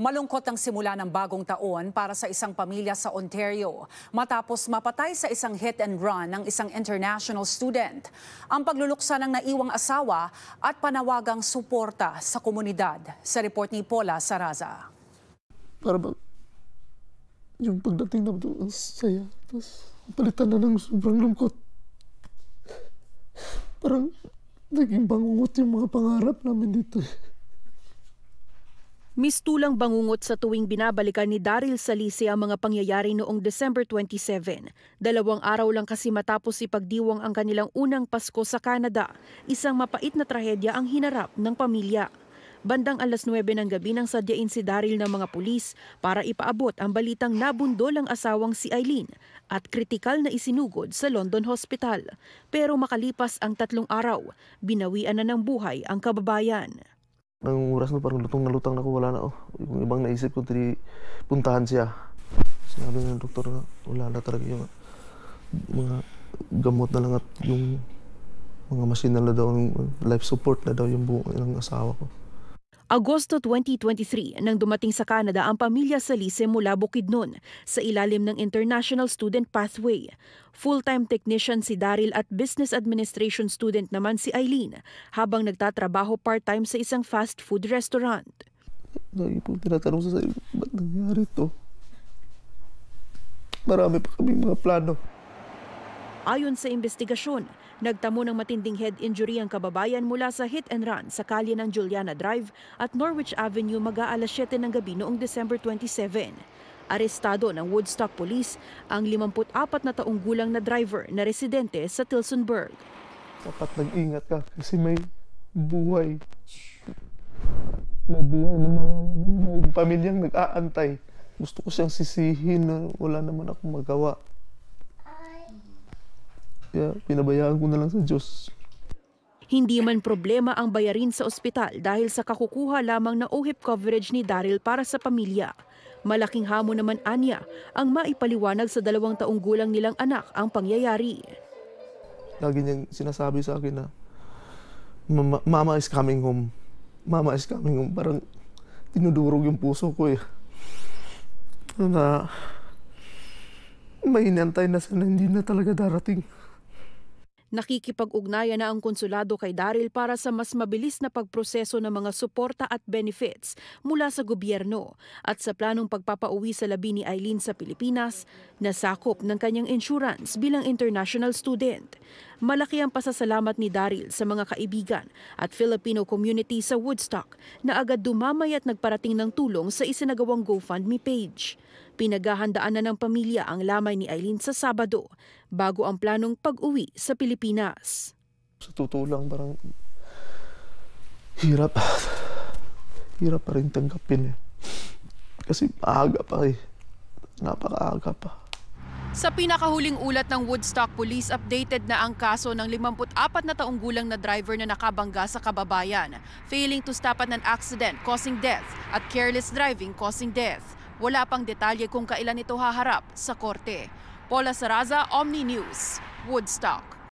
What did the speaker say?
Malungkot ang simula ng bagong taon para sa isang pamilya sa Ontario matapos mapatay sa isang hit and run ng isang international student. Ang pagluluksa ng naiwang asawa at panawagang suporta sa komunidad sa report ni Paula Saraza. Para ba, yung pagdating na ito, ang saya. Tapos palitan na ng sobrang lungkot. Parang naging bangungot yung mga pangarap namin dito. Mistulang bangungot sa tuwing binabalikan ni Daryl Salise ang mga pangyayari noong December 27. Dalawang araw lang kasi matapos ipagdiwang ang kanilang unang Pasko sa Canada, isang mapait na trahedya ang hinarap ng pamilya. Bandang alas 9 ng gabi nang sadyain si Daryl ng mga pulis para ipaabot ang balitang nabundol ang asawang si Eileen at kritikal na isinugod sa London Hospital. Pero makalipas ang tatlong araw, binawian na ng buhay ang kababayan ng oras na parang lutong na lutang na ako, wala na oh. Yung ibang naisip ko, tini, puntahan siya. Sinabi ng doktor na wala na talaga yung mga gamot na lang at yung mga machine na daw, life support na daw yung buong ng asawa ko. Agosto 2023 nang dumating sa Canada ang pamilya Salise mula Bukidnon sa ilalim ng International Student Pathway. Full-time technician si Daryl at business administration student naman si Eileen habang nagtatrabaho part-time sa isang fast food restaurant. Lagi pong tinatanong sa sarili, ba't nangyari to? Marami pa kami mga plano. Ayon sa investigasyon, nagtamo ng matinding head injury ang kababayan mula sa hit and run sa kalye ng Juliana Drive at Norwich Avenue mag-aalas 7 ng gabi noong December 27. Arestado ng Woodstock Police ang 54 na taong gulang na driver na residente sa Tilsonburg. Dapat nag-ingat ka kasi may buhay. May buhay na mga pamilyang nag-aantay. Gusto ko siyang sisihin na wala naman akong magawa. Kaya pinabayaan ko na lang sa Diyos. Hindi man problema ang bayarin sa ospital dahil sa kakukuha lamang na OHIP coverage ni Daryl para sa pamilya. Malaking hamon naman anya ang maipaliwanag sa dalawang taong gulang nilang anak ang pangyayari. Lagi niyang sinasabi sa akin na, Mama, mama is coming home. Mama is coming home. Parang tinudurog yung puso ko eh. Na may inantay na sana hindi na talaga darating. Nakikipag-ugnayan na ang konsulado kay Daryl para sa mas mabilis na pagproseso ng mga suporta at benefits mula sa gobyerno at sa planong pagpapauwi sa labi ni Eileen sa Pilipinas na sakop ng kanyang insurance bilang international student. Malaki ang pasasalamat ni Daryl sa mga kaibigan at Filipino community sa Woodstock na agad dumamay at nagparating ng tulong sa isinagawang GoFundMe page. Pinaghahandaan na ng pamilya ang lamay ni Eileen sa Sabado bago ang planong pag-uwi sa Pilipinas. Sa totoo lang, parang hirap. hirap pa rin tanggapin eh. Kasi maaga pa eh. Napakaaga pa. Sa pinakahuling ulat ng Woodstock Police, updated na ang kaso ng 54 na taong gulang na driver na nakabangga sa kababayan, failing to stop at an accident causing death at careless driving causing death. Wala pang detalye kung kailan ito haharap sa korte. Paula Saraza, Omni News, Woodstock.